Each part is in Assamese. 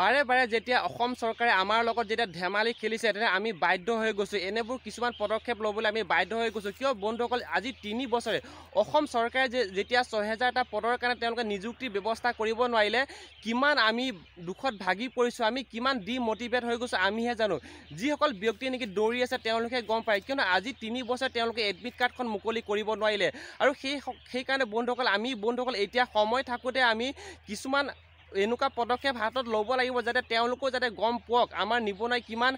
বাৰে বাৰে যেতিয়া অসম চৰকাৰে আমাৰ লগত যেতিয়া ধেমালি খেলিছে তেতিয়া আমি বাধ্য হৈ গৈছোঁ এনেবোৰ কিছুমান পদক্ষেপ ল'বলৈ আমি বাধ্য হৈ গৈছোঁ কিয় বন্ধুসকল আজি তিনি বছৰে অসম চৰকাৰে যে যেতিয়া ছহেজাৰটা পদৰ কাৰণে তেওঁলোকে নিযুক্তিৰ ব্যৱস্থা কৰিব নোৱাৰিলে কিমান আমি দুখত ভাগি পৰিছোঁ আমি কিমান ডিমটিভেট হৈ গৈছোঁ আমিহে জানো যিসকল ব্যক্তি নেকি দৌৰি আছে তেওঁলোকে গম পায় কিয়নো আজি তিনি বছৰে তেওঁলোকে এডমিট কাৰ্ডখন মুকলি কৰিব নোৱাৰিলে আৰু সেই সেইকাৰণে বন্ধুসকল আমি বন্ধুসকল এতিয়া সময় থাকোঁতে আমি কিছুমান এনেকুৱা পদক্ষেপ হাতত ল'ব লাগিব যাতে তেওঁলোকেও যাতে গম পাওক আমাৰ নিবনুৱাই কিমান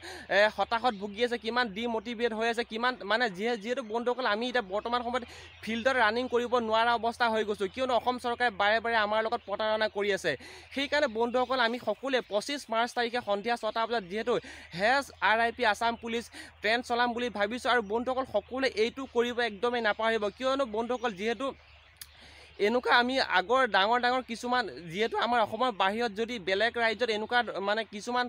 হতাশত ভুগি আছে কিমান ডিমটিভেট হৈ আছে কিমান মানে যিহে যিহেতু বন্ধুসকল আমি এতিয়া বৰ্তমান সময়ত ফিল্ডত ৰানিং কৰিব নোৱাৰা অৱস্থা হৈ গৈছোঁ কিয়নো অসম চৰকাৰে বাৰে বাৰে আমাৰ লগত প্ৰতাৰণা কৰি আছে সেইকাৰণে বন্ধুসকল আমি সকলোৱে পঁচিছ মাৰ্চ তাৰিখে সন্ধিয়া ছটা বজাত যিহেতু hash R I P Assam police train চলাম বুলি ভাবিছোঁ আৰু বন্ধুসকল সকলোৱে এইটো কৰিব একদমেই নাপাহৰিব কিয়নো বন্ধুসকল যিহেতু এনেকুৱা আমি আগৰ ডাঙৰ ডাঙৰ কিছুমান যিহেতু আমাৰ অসমৰ বাহিৰত যদি বেলেগ ৰাজ্যত এনেকুৱা মানে কিছুমান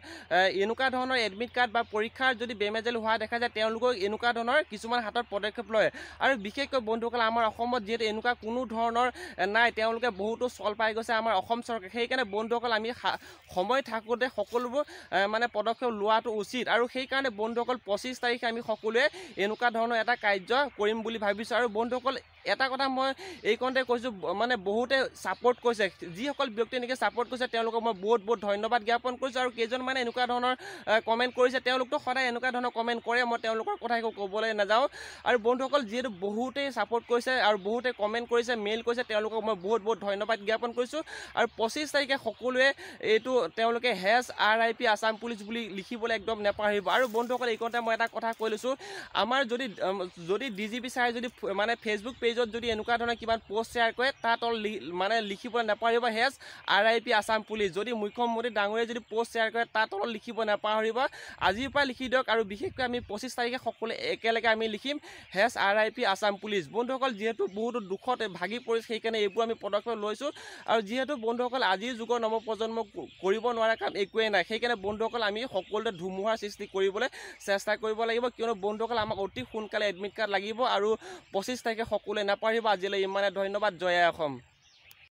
এনেকুৱা ধৰণৰ এডমিট কাৰ্ড বা পৰীক্ষাৰ যদি বেমেজালি হোৱা দেখা যায় তেওঁলোকক এনেকুৱা ধৰণৰ কিছুমান হাতত পদক্ষেপ লয় আৰু বিশেষকৈ বন্ধুসকল আমাৰ অসমত যিহেতু এনেকুৱা কোনো ধৰণৰ নাই তেওঁলোকে বহুতো চল পাই গৈছে আমাৰ অসম চৰকাৰে সেইকাৰণে বন্ধুসকল আমি সময় থাকোঁতে সকলোবোৰ মানে পদক্ষেপ লোৱাটো উচিত আৰু সেইকাৰণে বন্ধুসকল পঁচিছ তাৰিখে আমি সকলোৱে এনেকুৱা ধৰণৰ এটা কাৰ্য কৰিম বুলি ভাবিছোঁ আৰু বন্ধুসকল এটা কথা মই এইকণতে কৈছোঁ মানে বহুতে ছাপৰ্ট কৰিছে যিসকল ব্যক্তিয়ে এনেকৈ ছাপৰ্ট কৰিছে তেওঁলোকক মই বহুত বহুত ধন্যবাদ জ্ঞাপন কৰিছোঁ আৰু কেইজনমানে এনেকুৱা ধৰণৰ কমেণ্ট কৰিছে তেওঁলোকতো সদায় এনেকুৱা ধৰণৰ কমেণ্ট কৰে মই তেওঁলোকৰ কথা একো ক'বলৈ নাযাওঁ আৰু বন্ধুসকল যিহেতু বহুতেই ছাপৰ্ট কৰিছে আৰু বহুতে কমেণ্ট কৰিছে মেইল কৰিছে তেওঁলোকক মই বহুত বহুত ধন্যবাদ জ্ঞাপন কৰিছোঁ আৰু পঁচিছ তাৰিখে সকলোৱে এইটো তেওঁলোকে hash R I P Assam police বুলি লিখিবলৈ একদম নেপাহৰিব আৰু বন্ধুসকল এই এইকণতে মই এটা কথা কৈ লৈছোঁ আমাৰ যদি যদি ডি জি পি ছাৰে যদি মানে ফেচবুক পেজত যদি এনেকুৱা ধৰণৰ কিবা পষ্ট শ্বেয়াৰ কৰে কয় তাত মানে লিখিব নাপাহৰিব hash R I P Assam police যদি মুখ্যমন্ত্ৰী ডাঙৰীয়া যদি পোষ্ট শ্বেয়াৰ কৰে তাত অলপ লিখিব নাপাহৰিব আজিৰ পৰা লিখি দিয়ক আৰু বিশেষকৈ আমি পঁচিছ তাৰিখে সকলোৱে একেলগে আমি লিখিম hash R I P Assam police বন্ধুসকল যিহেতু বহুতো দুখত ভাগি পৰিছে সেইকাৰণে এইবোৰ আমি পদক্ষেপ লৈছোঁ আৰু যিহেতু বন্ধুসকল আজিৰ যুগৰ নৱপ্ৰজন্ম কৰিব নোৱাৰা কাম একোৱেই নাই সেইকাৰণে বন্ধুসকল আমি সকলোতে ধুমুহাৰ সৃষ্টি কৰিবলৈ চেষ্টা কৰিব লাগিব কিয়নো বন্ধুসকল আমাক অতি সোনকালে এডমিট কাৰ্ড লাগিব আৰু পঁচিছ তাৰিখে সকলোৱে নাপাহৰিব আজিলৈ ইমানে ধন্যবাদ জয় এরকম